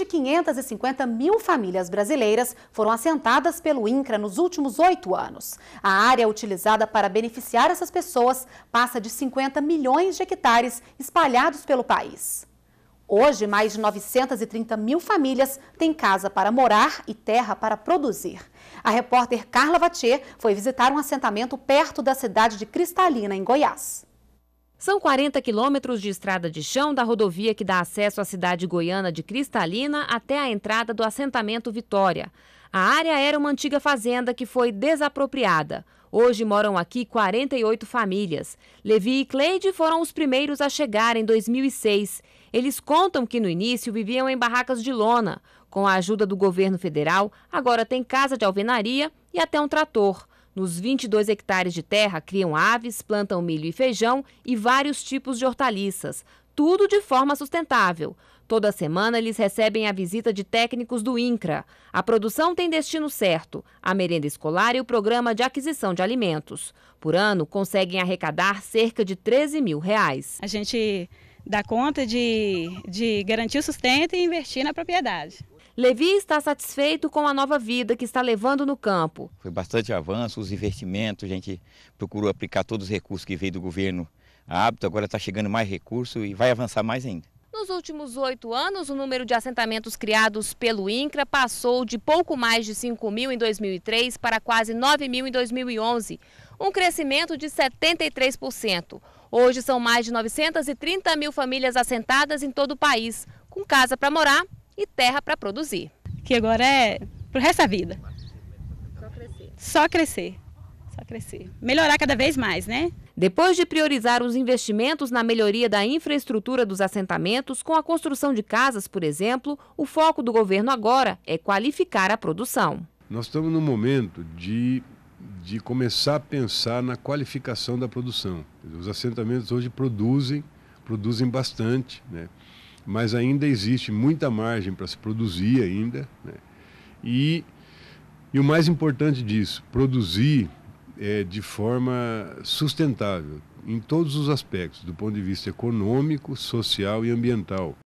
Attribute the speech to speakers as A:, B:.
A: de 550 mil famílias brasileiras foram assentadas pelo INCRA nos últimos oito anos. A área utilizada para beneficiar essas pessoas passa de 50 milhões de hectares espalhados pelo país. Hoje, mais de 930 mil famílias têm casa para morar e terra para produzir. A repórter Carla Vatier foi visitar um assentamento perto da cidade de Cristalina, em Goiás.
B: São 40 quilômetros de estrada de chão da rodovia que dá acesso à cidade goiana de Cristalina até a entrada do assentamento Vitória. A área era uma antiga fazenda que foi desapropriada. Hoje moram aqui 48 famílias. Levi e Cleide foram os primeiros a chegar em 2006. Eles contam que no início viviam em barracas de lona. Com a ajuda do governo federal, agora tem casa de alvenaria e até um trator. Nos 22 hectares de terra, criam aves, plantam milho e feijão e vários tipos de hortaliças. Tudo de forma sustentável. Toda semana eles recebem a visita de técnicos do INCRA. A produção tem destino certo: a merenda escolar e o programa de aquisição de alimentos. Por ano, conseguem arrecadar cerca de 13 mil reais. A gente dá conta de, de garantir o sustento e investir na propriedade. Levi está satisfeito com a nova vida que está levando no campo. Foi bastante avanço, os investimentos, a gente procurou aplicar todos os recursos que veio do governo hábito, agora está chegando mais recurso e vai avançar mais ainda. Nos últimos oito anos, o número de assentamentos criados pelo INCRA passou de pouco mais de 5 mil em 2003 para quase 9 mil em 2011, um crescimento de 73%. Hoje são mais de 930 mil famílias assentadas em todo o país, com casa para morar e terra para produzir. Que agora é o resto da vida. Só crescer. Só crescer. Só crescer. Melhorar cada vez mais, né? Depois de priorizar os investimentos na melhoria da infraestrutura dos assentamentos, com a construção de casas, por exemplo, o foco do governo agora é qualificar a produção.
C: Nós estamos no momento de, de começar a pensar na qualificação da produção. Os assentamentos hoje produzem, produzem bastante, né? mas ainda existe muita margem para se produzir ainda. Né? E, e o mais importante disso, produzir é, de forma sustentável, em todos os aspectos, do ponto de vista econômico, social e ambiental.